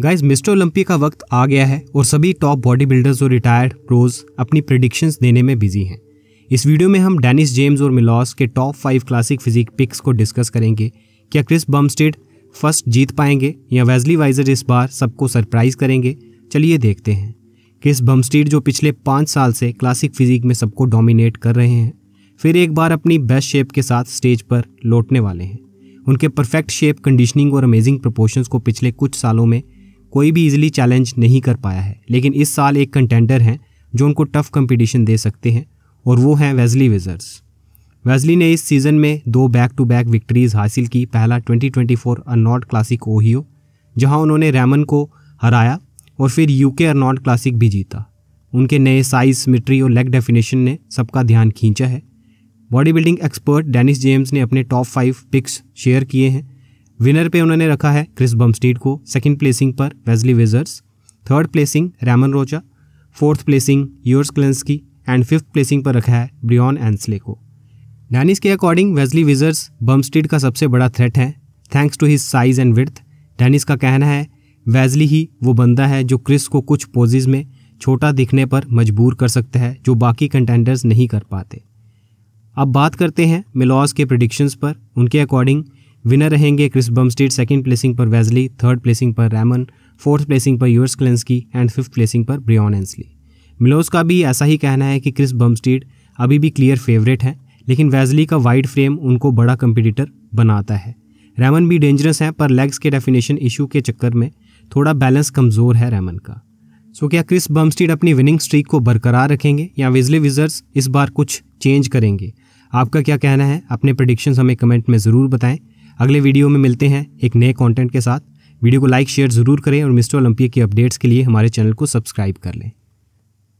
guys mister Olympia का वक्त आ गया है और सभी टॉप बॉडी बिल्डर्स और रिटायर्ड प्रोज अपनी प्रिडिक्शंस देने में बिजी हैं इस वीडियो में हम डेनिस जेम्स और मिलॉस के top five classic physique picks को डिस्कस करेंगे क्या क्रिस बमस्टेड फर्स्ट जीत पाएंगे या वेजली वाइजर इस बार सबको सरप्राइज करेंगे चलिए देखते हैं क्रिस बमस्टीड जो पिछले पाँच साल से क्लासिक फिजिक में सबको डोमिनेट कर रहे हैं फिर एक बार अपनी बेस्ट शेप के साथ स्टेज पर लौटने वाले हैं उनके परफेक्ट शेप कंडीशनिंग और अमेजिंग प्रपोर्शंस को पिछले कुछ सालों में कोई भी इजीली चैलेंज नहीं कर पाया है लेकिन इस साल एक कंटेंडर हैं जो उनको टफ कंपटीशन दे सकते हैं और वो हैं वेजली विजर्स वेजली ने इस सीज़न में दो बैक टू बैक विक्ट्रीज हासिल की पहला 2024 अर्नॉट क्लासिक ओहियो जहां उन्होंने रैमन को हराया और फिर यूके अर्नॉट क्लासिक भी जीता उनके नए साइज मिट्री और लेग डेफिनेशन ने सबका ध्यान खींचा है body building expert Dennis James ने अपने टॉप फाइव पिक्स शेयर किए हैं विनर पे उन्होंने रखा है क्रिस बमस्टीड को सेकंड प्लेसिंग पर Wesley Vissers third placing Ramon Rocha fourth placing Urs की एंड फिफ्थ प्लेसिंग पर रखा है ब्रियन एंसले को डैनिस के अकॉर्डिंग वेजली विजर्स बमस्टीड का सबसे बड़ा थ्रेट है thanks to his size and width Dennis का कहना है वेजली ही वो बंदा है जो क्रिस को कुछ पोजिज में छोटा दिखने पर मजबूर कर सकता है जो बाकी कंटेंडर्स नहीं कर पाते अब बात करते हैं मिलॉज के प्रडिक्शंस पर उनके अकॉर्डिंग विनर रहेंगे क्रिस बमस्टीड सेकंड प्लेसिंग पर वेजली थर्ड प्लेसिंग पर रैमन फोर्थ प्लेसिंग पर Urs Kalecinski and fifth placing पर ब्रियन एंसली मिलोस का भी ऐसा ही कहना है कि क्रिस बमस्टीड अभी भी क्लियर फेवरेट हैं लेकिन वेजली का वाइड फ्रेम उनको बड़ा कंपिटिटर बनाता है रैमन भी डेंजरस है पर लेग्स के डेफिनेशन इशू के चक्कर में थोड़ा बैलेंस कमज़ोर है रैमन का सो so, क्या क्रिस बमस्टीड अपनी विनिंग स्ट्रीक को बरकरार रखेंगे या विजली विजर्स इस बार कुछ चेंज करेंगे आपका क्या कहना है अपने प्रडिक्शंस हमें कमेंट में ज़रूर बताएं अगले वीडियो में मिलते हैं एक नए कॉन्टेंट के साथ वीडियो को लाइक शेयर ज़रूर करें और मिस्टर ओलंपिया की अपडेट्स के लिए हमारे चैनल को सब्सक्राइब कर लें